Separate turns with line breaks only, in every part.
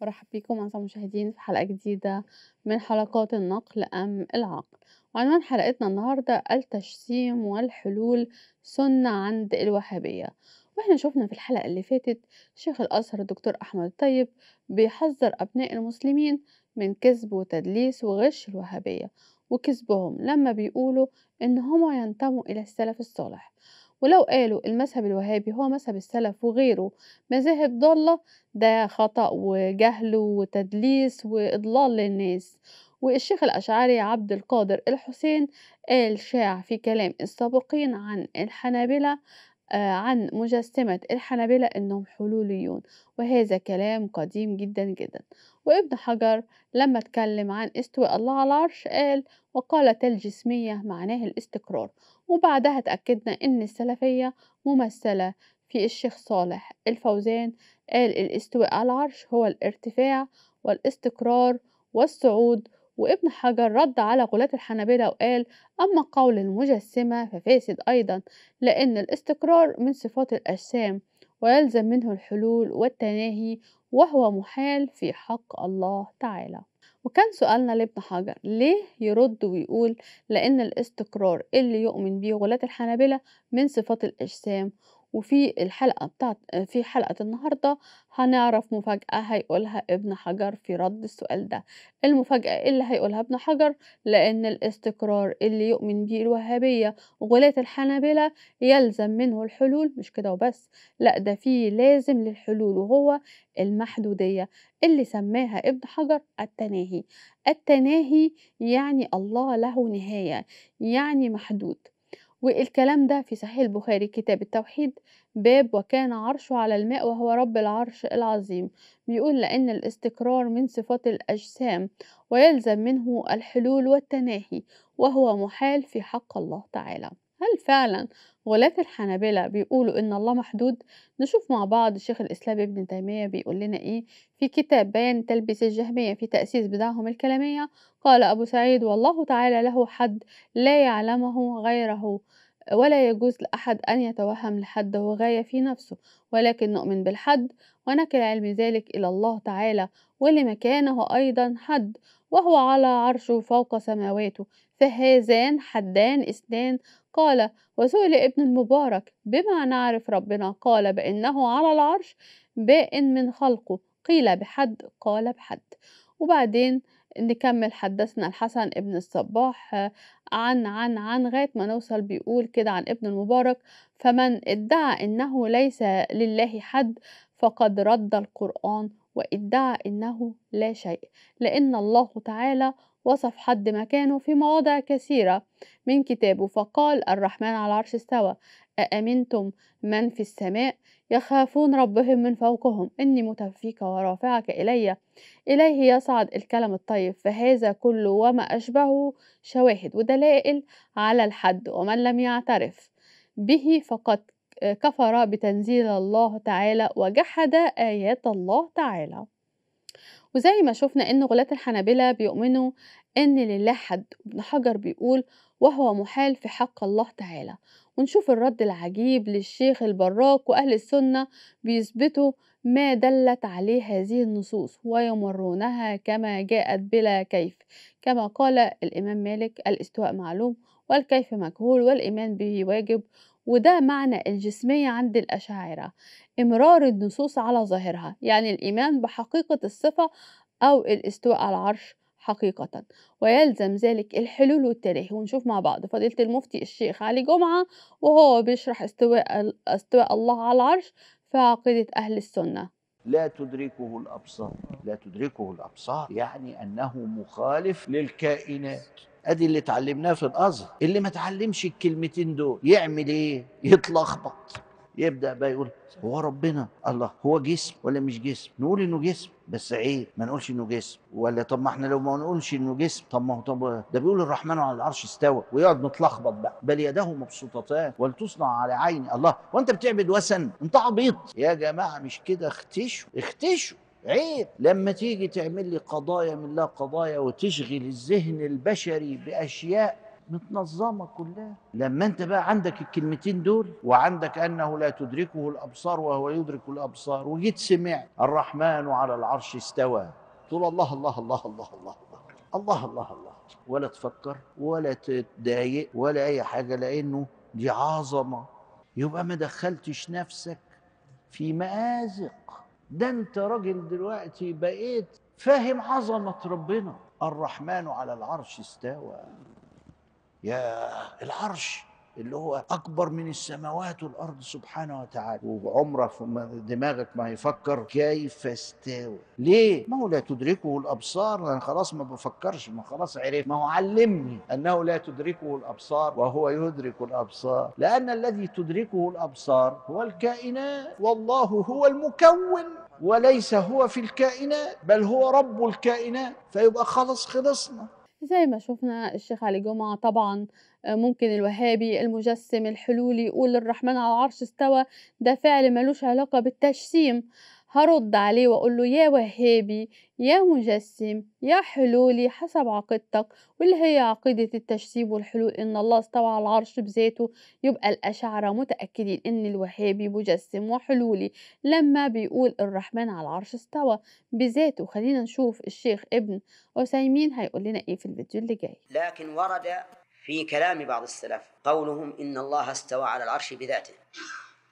برحب بيكم أعزائي المشاهدين في حلقة جديدة من حلقات النقل أم العقل وعنوان حلقتنا النهاردة التجسيم والحلول سنة عند الوهابية واحنا شفنا في الحلقة اللي فاتت شيخ الأزهر الدكتور أحمد الطيب بيحذر أبناء المسلمين من كذب وتدليس وغش الوهابية وكذبهم لما بيقولوا إن هما ينتموا إلى السلف الصالح ولو قالوا المذهب الوهابي هو مذهب السلف وغيره مذاهب ضالة ده خطأ وجهل وتدليس وإضلال للناس والشيخ الأشعري عبد القادر الحسين قال شاع في كلام السابقين عن الحنابلة آه، عن مجسمة الحنابلة إنهم حلوليون وهذا كلام قديم جدا جدا وابن حجر لما اتكلم عن استواء الله على العرش قال وقالت الجسمية معناه الاستقرار وبعدها تأكدنا إن السلفية ممثلة في الشيخ صالح الفوزان قال الاستواء على العرش هو الارتفاع والاستقرار والصعود وابن حجر رد على غلاة الحنابلة وقال أما قول المجسمة ففاسد أيضا لأن الاستقرار من صفات الأجسام ويلزم منه الحلول والتناهي وهو محال في حق الله تعالى وكان سؤالنا لابن حجر ليه يرد ويقول لأن الاستقرار اللي يؤمن بيه غلاة الحنابلة من صفات الأجسام وفي الحلقة بتاعت في حلقة النهاردة هنعرف مفاجأة هيقولها ابن حجر في رد السؤال ده المفاجأة إيه اللي هيقولها ابن حجر لأن الاستقرار اللي يؤمن به الوهابية وغلاة الحنابلة يلزم منه الحلول مش كده وبس لا ده في لازم للحلول وهو المحدودية اللي سماها ابن حجر التناهي التناهي يعني الله له نهاية يعني محدود والكلام ده في صحيح البخاري كتاب التوحيد باب وكان عرشه على الماء وهو رب العرش العظيم بيقول لأن الاستقرار من صفات الأجسام ويلزم منه الحلول والتناهي وهو محال في حق الله تعالى هل فعلا غلاة الحنابلة بيقولوا إن الله محدود؟ نشوف مع بعض الشيخ الإسلام ابن تيمية بيقول لنا إيه في كتاب بيان تلبيس الجهمية في تأسيس بدعهم الكلامية قال أبو سعيد والله تعالى له حد لا يعلمه غيره ولا يجوز لأحد أن يتوهم لحد غاية في نفسه ولكن نؤمن بالحد ونكل علم ذلك إلى الله تعالى ولمكانه أيضا حد وهو على عرشه فوق سماواته فهذان حدان اثنان قال وسئل ابن المبارك بما نعرف ربنا قال بأنه على العرش بائن من خلقه قيل بحد قال بحد وبعدين نكمل حدثنا الحسن ابن الصباح آه، عن عن عن غاية ما نوصل بيقول كده عن ابن المبارك فمن ادعى انه ليس لله حد فقد رد القرآن وادعى انه لا شيء لان الله تعالى وصف حد مكانه في مواضع كثيرة من كتابه فقال الرحمن على العرش استوى أأمنتم من في السماء يخافون ربهم من فوقهم إني متفيك ورافعك إلي إليه يصعد الكلم الطيب فهذا كله وما أشبهه شواهد ودلائل على الحد ومن لم يعترف به فقد كفر بتنزيل الله تعالى وجحد آيات الله تعالى وزي ما شفنا ان غلاة الحنابلة بيؤمنوا ان لله حد ابن حجر بيقول وهو محال في حق الله تعالى ونشوف الرد العجيب للشيخ البراك واهل السنة بيثبتوا ما دلت عليه هذه النصوص ويمرونها كما جاءت بلا كيف كما قال الامام مالك الاستواء معلوم والكيف مجهول والايمان به واجب وده معنى الجسمية عند الأشاعرة إمرار النصوص على ظاهرها يعني الإيمان بحقيقة الصفة أو الاستواء على العرش حقيقة ويلزم ذلك الحلول والتلاهي ونشوف مع بعض فضيلة المفتي الشيخ علي جمعة وهو بيشرح استواء, استواء الله على العرش في عقيدة أهل السنة
لا تدركه الابصار لا تدركه الابصار يعني انه مخالف للكائنات ادي اللي اتعلمناه في الازهر اللي ما اتعلمش الكلمتين دول يعمل ايه يتلخبط يبدا بقى يقول هو ربنا الله هو جسم ولا مش جسم نقول انه جسم بس عيب ما نقولش انه جسم ولا طب ما احنا لو ما نقولش انه جسم طب ما هو طب ده بيقول الرحمن على العرش استوى ويقعد متلخبط بقى بل يداه مبسوطتان ولتصنع على عيني الله وانت بتعبد وثن انت عبيط يا جماعه مش كده اختشوا اختشوا عيب لما تيجي تعمل لي قضايا من لا قضايا وتشغل الذهن البشري باشياء متنظمه كلها لما انت بقى عندك الكلمتين دول وعندك انه لا تدركه الابصار وهو يدرك الابصار وجيت سمعت الرحمن على العرش استوى تقول الله الله الله الله الله الله الله الله, الله. ولا تفكر ولا تتضايق ولا اي حاجه لانه دي عظمه يبقى ما دخلتش نفسك في مآزق ده انت راجل دلوقتي بقيت فاهم عظمه ربنا الرحمن على العرش استوى يا العرش اللي هو اكبر من السماوات والارض سبحانه وتعالى وعمره دماغك ما يفكر كيف استوى ليه ما هو لا تدركه الابصار انا خلاص ما بفكرش ما خلاص عرفت ما هو علمني انه لا تدركه الابصار وهو يدرك الابصار لان الذي تدركه الابصار هو الكائنات والله هو المكون وليس هو في الكائنات بل هو رب الكائنات فيبقى خلاص خلصنا
زي ما شفنا الشيخ علي جمعة طبعا آه، ممكن الوهابي المجسم الحلولي يقول الرحمن على العرش استوى ده فعل ملوش علاقة بالتجسيم هرد عليه واقول له يا وهابي يا مجسم يا حلولي حسب عقيدتك واللي هي عقيدة التجسيم والحلول ان الله استوى على العرش بذاته يبقى الاشاعرة متأكدين ان الوهابي مجسم وحلولي لما بيقول الرحمن على العرش استوى بذاته خلينا نشوف الشيخ ابن عثيمين هيقول لنا ايه في الفيديو اللي جاي لكن ورد في كلام بعض السلف قولهم ان الله استوى على العرش بذاته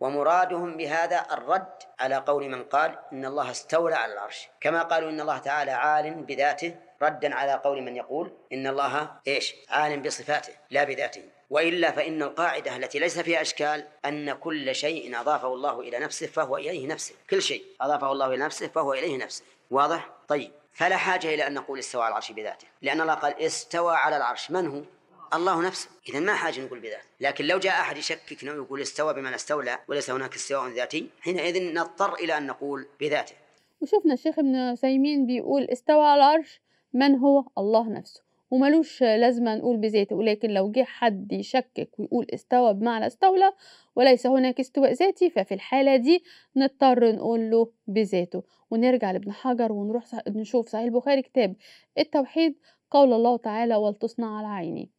ومرادهم بهذا الرد على قول من قال إن الله استولى على العرش كما قالوا إن الله تعالى عال بذاته ردا على قول من يقول إن الله إيش عال بصفاته لا بذاته وإلا فإن القاعدة التي ليس فيها أشكال أن كل شيء أضافه الله إلى نفسه فهو إليه نفسه كل شيء أضافه الله إلى نفسه فهو إليه نفسه واضح؟ طيب فلا حاجة إلى أن نقول استوى على العرش بذاته لأن الله قال استوى على العرش من هو؟ الله نفسه إذا ما حاجة نقول بذات لكن لو جاء أحد يشككنا ويقول استوى بمن استولى وليس هناك استواء ذاتي حينئذ نضطر إلى أن نقول بذاته وشفنا الشيخ ابن سيمين بيقول استوى على العرش من هو الله نفسه وملوش لازمة نقول بذاته ولكن لو جه حد يشكك ويقول استوى بمعنى استولى وليس هناك استواء ذاتي ففي الحالة دي نضطر نقول له بذاته ونرجع لابن حجر ونروح نشوف صحيح البخاري كتاب التوحيد قول الله تعالى ولتصنع على عيني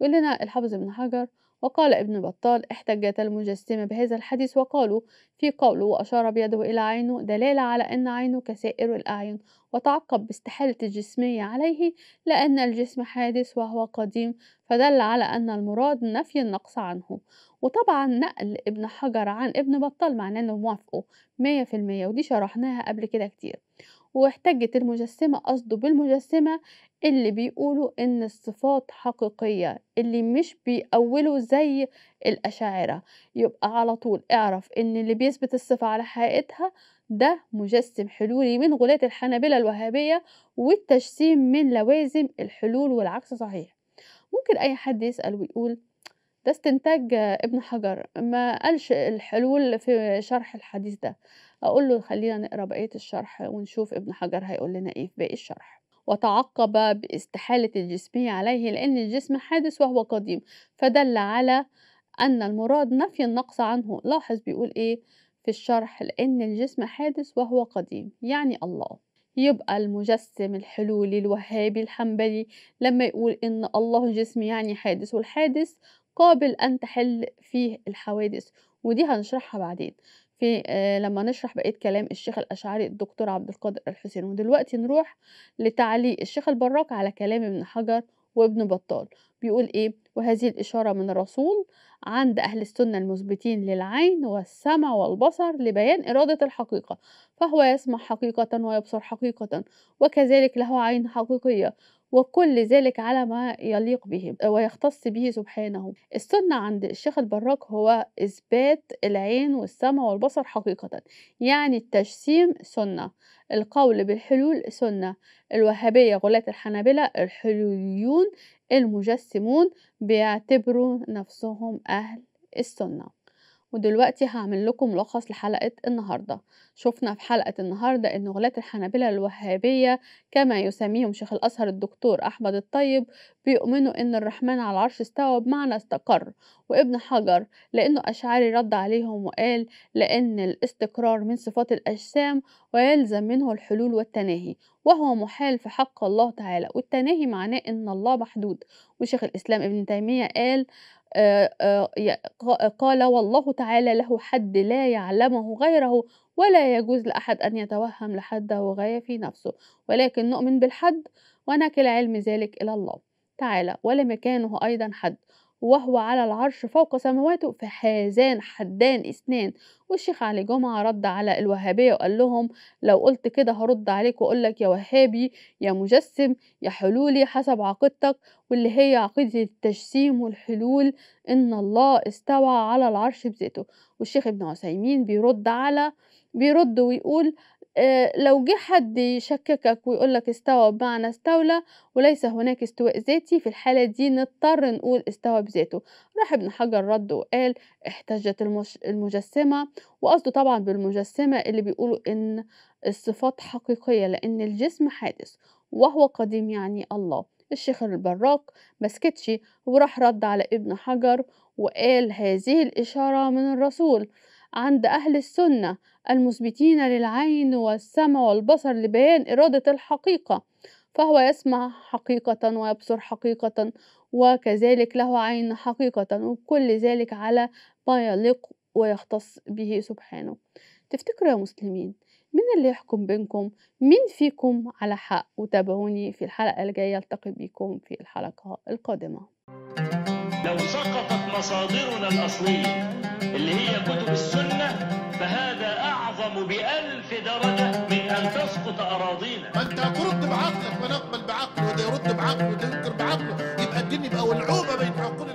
يقول لنا الحافظ ابن حجر وقال ابن بطال احتجت المجسمة بهذا الحديث وقالوا في قوله وأشار بيده إلى عينه دلالة على أن عينه كسائر الأعين وتعقب باستحالة الجسمية عليه لأن الجسم حادث وهو قديم فدل على أن المراد نفي النقص عنه وطبعا نقل ابن حجر عن ابن بطال معناه أنه موافقه مية في المية ودي شرحناها قبل كده كتير واحتجت المجسمة قصده بالمجسمة اللي بيقولوا إن الصفات حقيقية اللي مش بيأولوا زي الأشاعرة يبقى على طول اعرف إن اللي بيثبت الصفة على حقيقتها ده مجسم حلولي من غلاة الحنابلة الوهابية والتجسيم من لوازم الحلول والعكس صحيح ممكن أي حد يسأل ويقول ده استنتاج ابن حجر ما قالش الحلول في شرح الحديث ده أقول له خلينا نقرأ بقية الشرح ونشوف ابن حجر هيقول لنا إيه في باقي الشرح وتعقب باستحالة الجسمية عليه لأن الجسم حادث وهو قديم فدل على أن المراد نفي النقص عنه لاحظ بيقول إيه في الشرح لأن الجسم حادث وهو قديم يعني الله يبقى المجسم الحلولي الوهابي الحنبلي لما يقول إن الله جسم يعني حادث والحادث قابل أن تحل فيه الحوادث ودي هنشرحها بعدين في آه، لما نشرح بقية كلام الشيخ الأشعري الدكتور عبد القادر الحسين ودلوقتي نروح لتعليق الشيخ البراك على كلام ابن حجر وابن بطال بيقول إيه وهذه الإشارة من الرسول عند أهل السنة المثبتين للعين والسمع والبصر لبيان إرادة الحقيقة فهو يسمع حقيقة ويبصر حقيقة وكذلك له عين حقيقية وكل ذلك على ما يليق به ويختص به سبحانه السنة عند الشيخ البراك هو إثبات العين والسمع والبصر حقيقة يعني التجسيم سنة القول بالحلول سنة الوهابية غلاة الحنابلة الحلوليون المجسمون بيعتبروا نفسهم أهل السنة ودلوقتي هعمل لكم ملخص لحلقة النهاردة شفنا في حلقة النهاردة إن غلاة الحنابلة الوهابية كما يسميهم شيخ الأزهر الدكتور أحمد الطيب بيؤمنوا إن الرحمن على العرش استوى بمعنى استقر وابن حجر لأنه أشعري رد عليهم وقال لأن الاستقرار من صفات الأجسام ويلزم منه الحلول والتناهي وهو محال في حق الله تعالى والتناهي معناه إن الله محدود وشيخ الإسلام ابن تيمية قال آه، آه، قال والله تعالى له حد لا يعلمه غيره ولا يجوز لأحد أن يتوهم لحده غاية في نفسه ولكن نؤمن بالحد ونكل علم ذلك إلى الله تعالى ولمكانه أيضا حد وهو على العرش فوق سماواته فحازان حدان اثنان والشيخ علي جمعة رد على الوهابية وقال لهم لو قلت كده هرد عليك وأقول لك يا وهابي يا مجسم يا حلولي حسب عقيدتك واللي هي عقيدة التجسيم والحلول إن الله استوى على العرش بذاته والشيخ ابن عثيمين بيرد على بيرد ويقول آه، لو جه حد يشككك لك استوى بمعنى استولى وليس هناك استواء ذاتي في الحالة دي نضطر نقول استوى بذاته راح ابن حجر رد وقال احتجت المجسمة وقصده طبعا بالمجسمة اللي بيقولوا ان الصفات حقيقية لان الجسم حادث وهو قديم يعني الله الشيخ البراق مسكتش وراح رد على ابن حجر وقال هذه الإشارة من الرسول عند أهل السنة المثبتين للعين والسمع والبصر لبيان إرادة الحقيقة فهو يسمع حقيقة ويبصر حقيقة وكذلك له عين حقيقة وكل ذلك على ما يليق ويختص به سبحانه تفتكروا يا مسلمين مين اللي يحكم بينكم مين فيكم على حق وتابعوني في الحلقة الجاية التقي بكم في الحلقة القادمة
لو سقطت مصادرنا الأصلية اللي هي كتب السنة فهذا أعظم بألف درجة من أن تسقط أراضينا أنت هترد بعقلك ونقبل بعقله وده يرد بعقله وده ينكر بعقله يبقى الدنيا بقى ولعوبة بين حكم